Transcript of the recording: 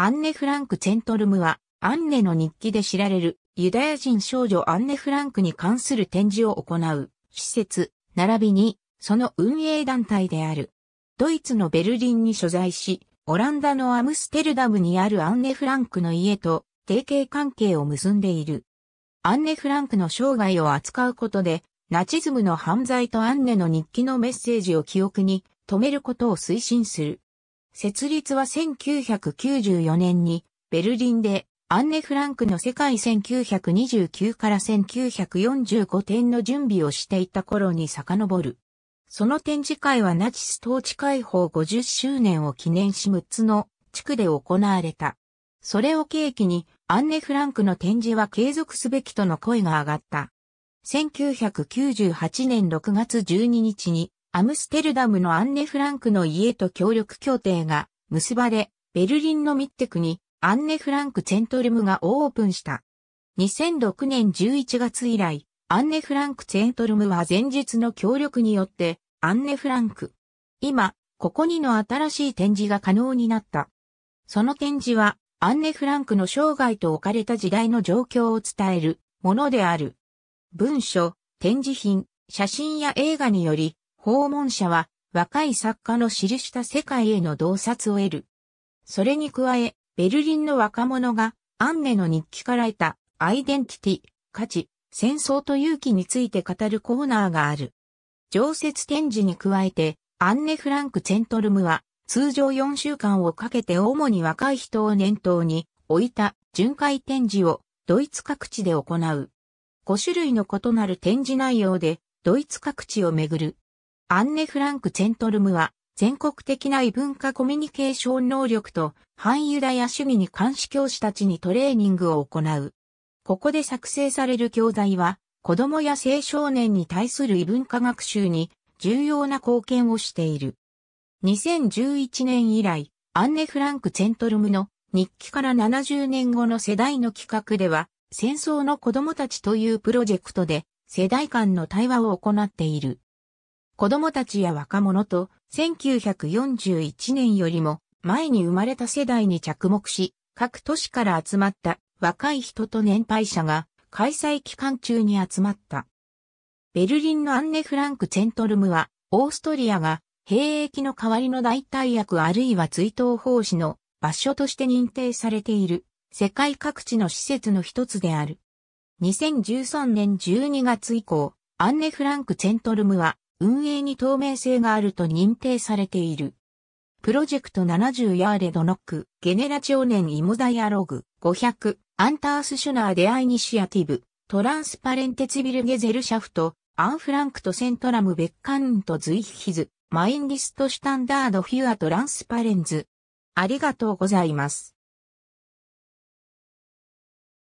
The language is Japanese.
アンネ・フランク・チェントルムは、アンネの日記で知られるユダヤ人少女アンネ・フランクに関する展示を行う施設、並びにその運営団体である。ドイツのベルリンに所在し、オランダのアムステルダムにあるアンネ・フランクの家と提携関係を結んでいる。アンネ・フランクの生涯を扱うことで、ナチズムの犯罪とアンネの日記のメッセージを記憶に止めることを推進する。設立は1994年にベルリンでアンネ・フランクの世界1929から1945点の準備をしていた頃に遡る。その展示会はナチス統治解放50周年を記念し6つの地区で行われた。それを契機にアンネ・フランクの展示は継続すべきとの声が上がった。1998年6月12日にアムステルダムのアンネ・フランクの家と協力協定が結ばれ、ベルリンのミッテクにアンネ・フランク・チェントルムがオープンした。2006年11月以来、アンネ・フランク・チェントルムは前日の協力によって、アンネ・フランク。今、ここにの新しい展示が可能になった。その展示は、アンネ・フランクの生涯と置かれた時代の状況を伝えるものである。文書、展示品、写真や映画により、訪問者は若い作家の記した世界への洞察を得る。それに加え、ベルリンの若者がアンネの日記から得たアイデンティティ、価値、戦争と勇気について語るコーナーがある。常設展示に加えて、アンネ・フランク・ツェントルムは、通常4週間をかけて主に若い人を念頭に置いた巡回展示をドイツ各地で行う。5種類の異なる展示内容でドイツ各地を巡るアンネ・フランク・チェントルムは、全国的な異文化コミュニケーション能力と、反ユダヤ主義に監視教師たちにトレーニングを行う。ここで作成される教材は、子供や青少年に対する異文化学習に重要な貢献をしている。2011年以来、アンネ・フランク・チェントルムの日記から70年後の世代の企画では、戦争の子供たちというプロジェクトで世代間の対話を行っている。子供たちや若者と1941年よりも前に生まれた世代に着目し、各都市から集まった若い人と年配者が開催期間中に集まった。ベルリンのアンネ・フランク・チェントルムは、オーストリアが兵役の代わりの代替役あるいは追悼奉仕の場所として認定されている世界各地の施設の一つである。2013年12月以降、アンネ・フランク・チェントルムは運営に透明性があると認定されている。プロジェクト70ヤーレドノック、ゲネラチョーネンイモダイアログ、500、アンタースシュナーデアイニシアティブ、トランスパレンテツビルゲゼルシャフト、アンフランクトセントラムベッカンとズイヒズ、マインリストシュタンダードフュアトランスパレンズ。ありがとうございます。